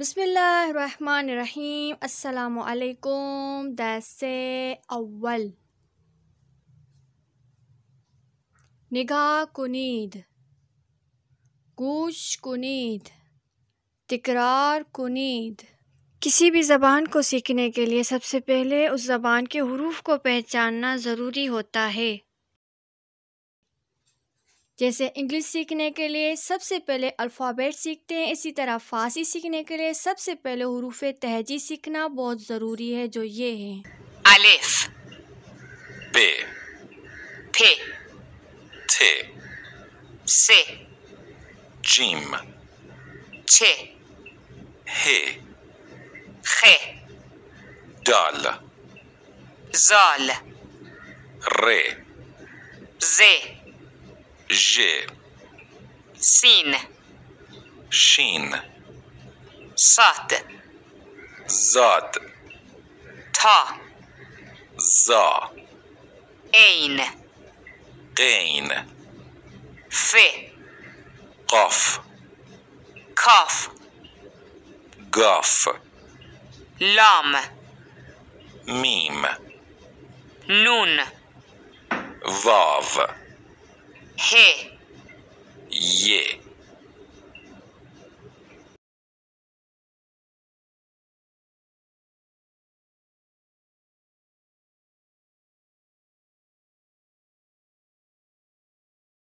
बसमीम् अल्लाम दस अव्वल निगाह कुनीद गूश कुनीद तकरार कुनीद किसी भी ज़बान को सीखने के लिए सबसे पहले उस ज़बान के हरूफ को पहचानना ज़रूरी होता है जैसे इंग्लिश सीखने के लिए सबसे पहले अल्फ़ाबेट सीखते हैं इसी तरह फ़ारसी सीखने के लिए सबसे पहले हरूफ तहजी सीखना बहुत ज़रूरी है जो ये है अलिफ बे फे थे से जीम छे हे خ دال زال ر ز ج سین شین سات زاد تا زا عین قین ف قاف کاف گاف لام ميم نون واو ه ي